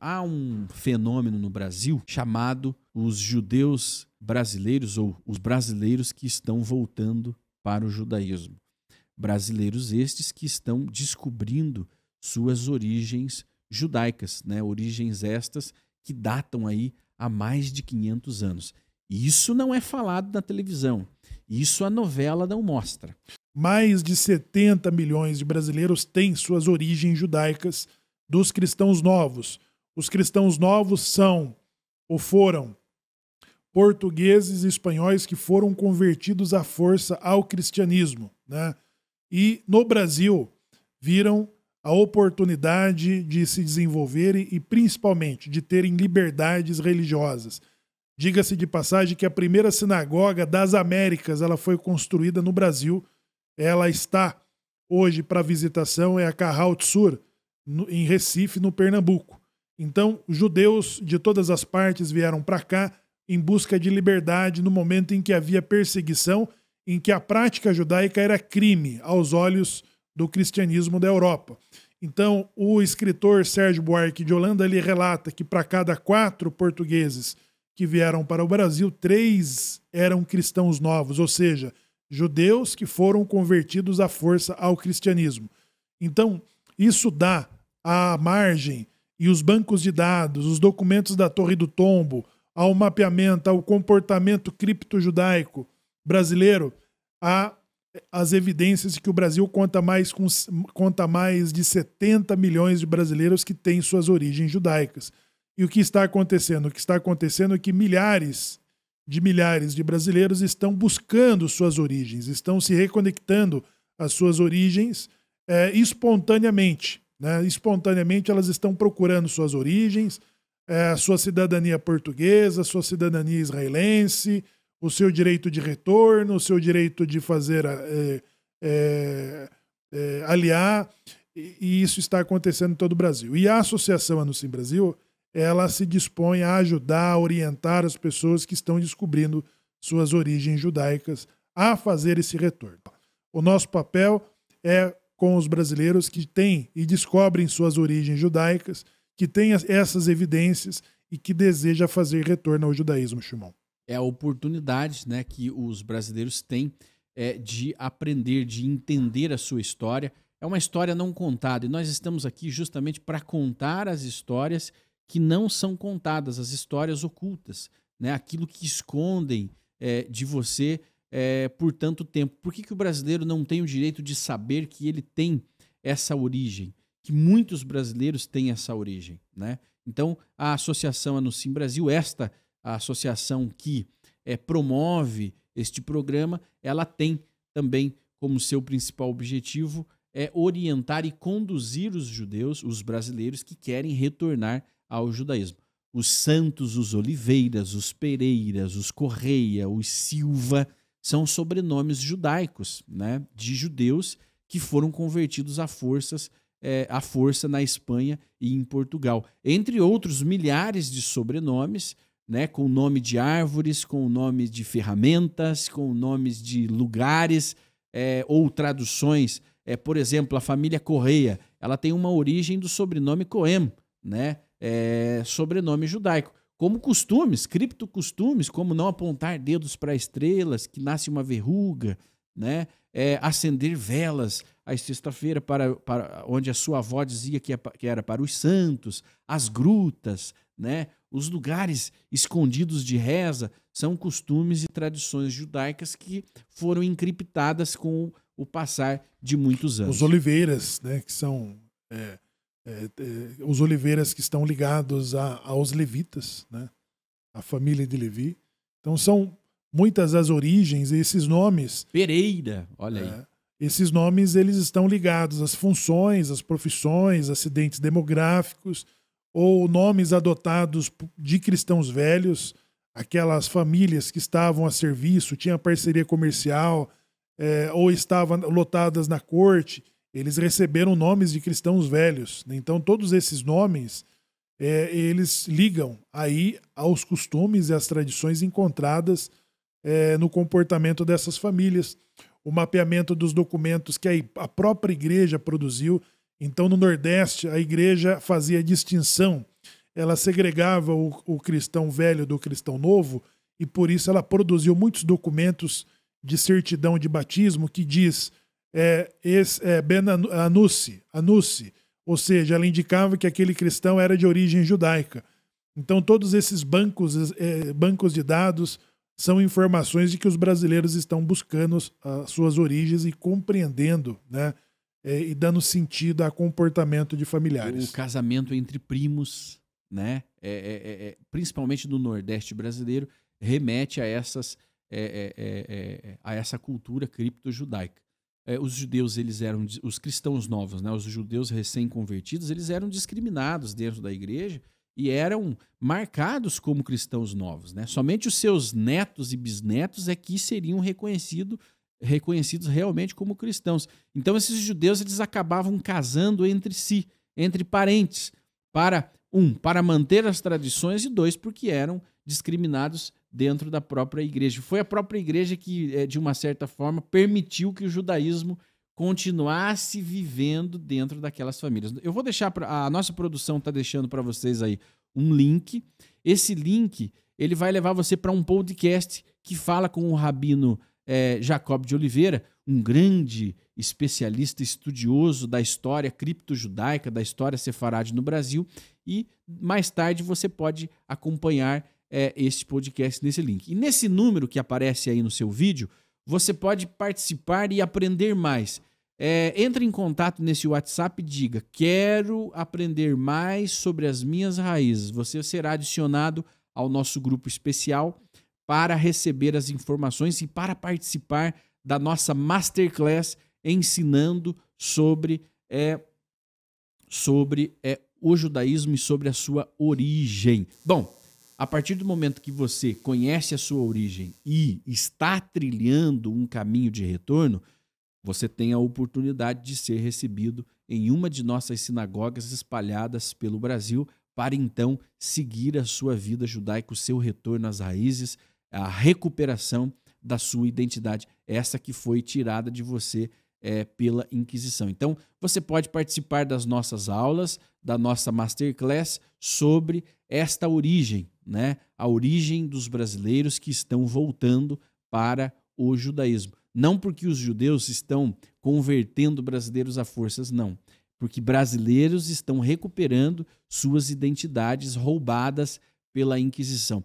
há um fenômeno no Brasil chamado os judeus brasileiros ou os brasileiros que estão voltando para o judaísmo. Brasileiros estes que estão descobrindo suas origens judaicas, né? Origens estas que datam aí há mais de 500 anos. Isso não é falado na televisão. Isso a novela não mostra. Mais de 70 milhões de brasileiros têm suas origens judaicas dos cristãos novos, os cristãos novos são ou foram portugueses e espanhóis que foram convertidos à força ao cristianismo, né? E no Brasil viram a oportunidade de se desenvolverem e principalmente de terem liberdades religiosas. Diga-se de passagem que a primeira sinagoga das Américas, ela foi construída no Brasil. Ela está hoje para visitação é a Carral Sur, em Recife, no Pernambuco. Então, judeus de todas as partes vieram para cá em busca de liberdade no momento em que havia perseguição, em que a prática judaica era crime aos olhos do cristianismo da Europa. Então, o escritor Sérgio Buarque de Holanda ele relata que para cada quatro portugueses que vieram para o Brasil, três eram cristãos novos, ou seja, judeus que foram convertidos à força ao cristianismo. Então, isso dá a margem e os bancos de dados, os documentos da Torre do Tombo, ao mapeamento, ao comportamento cripto-judaico brasileiro, há eh, as evidências de que o Brasil conta mais, com, conta mais de 70 milhões de brasileiros que têm suas origens judaicas. E o que está acontecendo? O que está acontecendo é que milhares de milhares de brasileiros estão buscando suas origens, estão se reconectando às suas origens é, espontaneamente. Né? Espontaneamente, elas estão procurando suas origens, é, sua cidadania portuguesa, sua cidadania israelense, o seu direito de retorno, o seu direito de fazer é, é, é, aliar, e, isso está acontecendo em todo o Brasil. E a Associação Anuncim Brasil, ela se dispõe a ajudar, a orientar as pessoas que estão descobrindo suas origens judaicas a fazer esse retorno. O nosso papel é com os brasileiros que têm e descobrem suas origens judaicas, que têm essas evidências e que deseja fazer retorno ao judaísmo, Shimon. É a oportunidade né, que os brasileiros têm é, de aprender, de entender a sua história. É uma história não contada e nós estamos aqui justamente para contar as histórias que não são contadas, as histórias ocultas, né, aquilo que escondem é, de você é, por tanto tempo? Por que, que o brasileiro não tem o direito de saber que ele tem essa origem? Que muitos brasileiros têm essa origem, né? Então, a associação Anucim Brasil, esta associação que é, promove este programa, ela tem também como seu principal objetivo é orientar e conduzir os judeus, os brasileiros que querem retornar ao judaísmo. Os Santos, os Oliveiras, os Pereiras, os Correia, os Silva, são sobrenomes judaicos, né, de judeus que foram convertidos a forças é, à força na Espanha e em Portugal, entre outros milhares de sobrenomes, né, com nome de árvores, com nome de ferramentas, com nomes de lugares é, ou traduções. É, por exemplo, a família Correia, ela tem uma origem do sobrenome Coem, né, é, sobrenome judaico como costumes, criptocostumes, como não apontar dedos para estrelas, que nasce uma verruga, né? É, acender velas às sexta-feira para, para onde a sua avó dizia que, é que era para os santos, as grutas, né? Os lugares escondidos de reza são costumes e tradições judaicas que foram encriptadas com o passar de muitos anos. Os oliveiras, né? Que são é, é, é, os oliveiras que estão ligados a, aos levitas, né? a família de Levi. Então são muitas as origens e esses nomes. Pereira, olha aí. É, esses nomes eles estão ligados às funções, às profissões, acidentes demográficos ou nomes adotados de cristãos velhos, aquelas famílias que estavam a serviço, tinham parceria comercial é, ou estavam lotadas na corte eles receberam nomes de cristãos velhos. Então, todos esses nomes, é, eles ligam aí aos costumes e às tradições encontradas é, no comportamento dessas famílias. O mapeamento dos documentos que a, a própria igreja produziu. Então, no Nordeste, a igreja fazia distinção. Ela segregava o, o cristão velho do cristão novo e, por isso, ela produziu muitos documentos de certidão de batismo que diz é, esse, é, ben Anussi, Anussi, ou seja, ela indicava que aquele cristão era de origem judaica. Então, todos esses bancos, é, bancos de dados são informações de que os brasileiros estão buscando as suas origens e compreendendo, né? É, e dando sentido a comportamento de familiares. O casamento entre primos, né? É, é, é, é principalmente do Nordeste brasileiro, remete a essas é, a essa cultura cripto-judaica. É, os judeus eles eram os cristãos novos, né, os judeus recém-convertidos, eles eram discriminados dentro da igreja e eram marcados como cristãos novos, né? Somente os seus netos e bisnetos é que seriam reconhecido, reconhecidos realmente como cristãos. Então esses judeus eles acabavam casando entre si, entre parentes, para um, para manter as tradições, e dois, porque eram discriminados dentro da própria igreja. Foi a própria igreja que, eh, de uma certa forma, permitiu que o judaísmo continuasse vivendo dentro daquelas famílias. Eu vou deixar pra, a nossa produção está deixando para vocês aí um link. Esse link ele vai levar você para um podcast que fala com o rabino é, Jacob de Oliveira, um grande especialista estudioso da história cripto-judaica, da história sefarade no Brasil. E mais tarde você pode acompanhar é, este podcast nesse link. E nesse número que aparece aí no seu vídeo, você pode participar e aprender mais. É, entre em contato nesse WhatsApp e diga: Quero aprender mais sobre as minhas raízes. Você será adicionado ao nosso grupo especial para receber as informações e para participar da nossa masterclass ensinando sobre é, sobre é, o judaísmo e sobre a sua origem. Bom, a partir do momento que você conhece a sua origem e está trilhando um caminho de retorno, você tem a oportunidade de ser recebido em uma de nossas sinagogas espalhadas pelo Brasil para então seguir a sua vida judaica, o seu retorno às raízes, a recuperação da sua identidade, essa que foi tirada de você é, pela Inquisição. Então, você pode participar das nossas aulas, da nossa masterclass sobre esta origem, né? A origem dos brasileiros que estão voltando para o judaísmo. Não porque os judeus estão convertendo brasileiros a forças, não. Porque brasileiros estão recuperando suas identidades roubadas pela Inquisição.